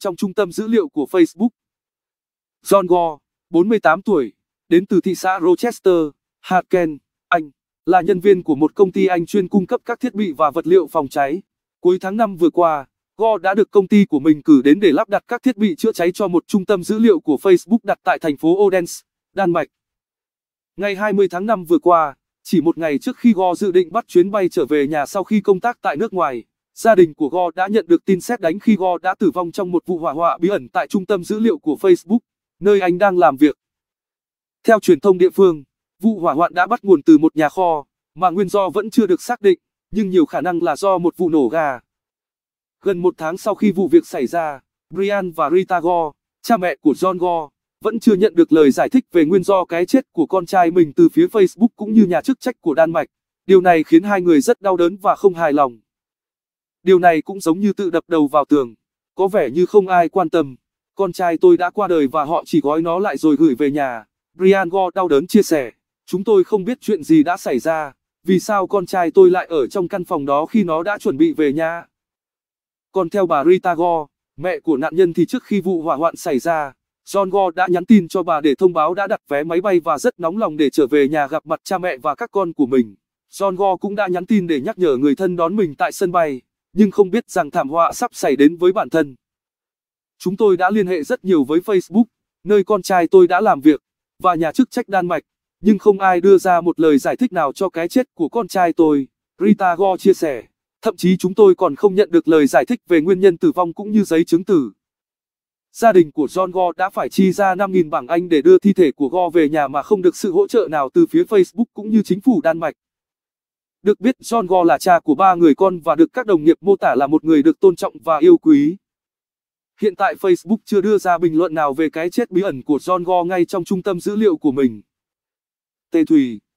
trong trung tâm dữ liệu của Facebook. John Gore, 48 tuổi, đến từ thị xã Rochester, hạt Kent, Anh, là nhân viên của một công ty Anh chuyên cung cấp các thiết bị và vật liệu phòng cháy. Cuối tháng 5 vừa qua, Gore đã được công ty của mình cử đến để lắp đặt các thiết bị chữa cháy cho một trung tâm dữ liệu của Facebook đặt tại thành phố Odense, Đan Mạch. Ngày 20 tháng 5 vừa qua, chỉ một ngày trước khi Gore dự định bắt chuyến bay trở về nhà sau khi công tác tại nước ngoài, Gia đình của Go đã nhận được tin xét đánh khi Go đã tử vong trong một vụ hỏa hoạn bí ẩn tại trung tâm dữ liệu của Facebook, nơi anh đang làm việc. Theo truyền thông địa phương, vụ hỏa hoạn đã bắt nguồn từ một nhà kho, mà nguyên do vẫn chưa được xác định, nhưng nhiều khả năng là do một vụ nổ gà. Gần một tháng sau khi vụ việc xảy ra, Brian và Rita Go, cha mẹ của John Go, vẫn chưa nhận được lời giải thích về nguyên do cái chết của con trai mình từ phía Facebook cũng như nhà chức trách của Đan Mạch. Điều này khiến hai người rất đau đớn và không hài lòng. Điều này cũng giống như tự đập đầu vào tường, có vẻ như không ai quan tâm. Con trai tôi đã qua đời và họ chỉ gói nó lại rồi gửi về nhà. Brian Gore đau đớn chia sẻ, chúng tôi không biết chuyện gì đã xảy ra, vì sao con trai tôi lại ở trong căn phòng đó khi nó đã chuẩn bị về nhà. Còn theo bà Rita Gore, mẹ của nạn nhân thì trước khi vụ hỏa hoạn xảy ra, John Gore đã nhắn tin cho bà để thông báo đã đặt vé máy bay và rất nóng lòng để trở về nhà gặp mặt cha mẹ và các con của mình. John Gore cũng đã nhắn tin để nhắc nhở người thân đón mình tại sân bay nhưng không biết rằng thảm họa sắp xảy đến với bản thân. Chúng tôi đã liên hệ rất nhiều với Facebook, nơi con trai tôi đã làm việc, và nhà chức trách Đan Mạch, nhưng không ai đưa ra một lời giải thích nào cho cái chết của con trai tôi, Rita Go chia sẻ. Thậm chí chúng tôi còn không nhận được lời giải thích về nguyên nhân tử vong cũng như giấy chứng tử. Gia đình của John Go đã phải chi ra 5.000 bảng Anh để đưa thi thể của Go về nhà mà không được sự hỗ trợ nào từ phía Facebook cũng như chính phủ Đan Mạch. Được biết John Go là cha của ba người con và được các đồng nghiệp mô tả là một người được tôn trọng và yêu quý. Hiện tại Facebook chưa đưa ra bình luận nào về cái chết bí ẩn của John Go ngay trong trung tâm dữ liệu của mình. Tê Thủy.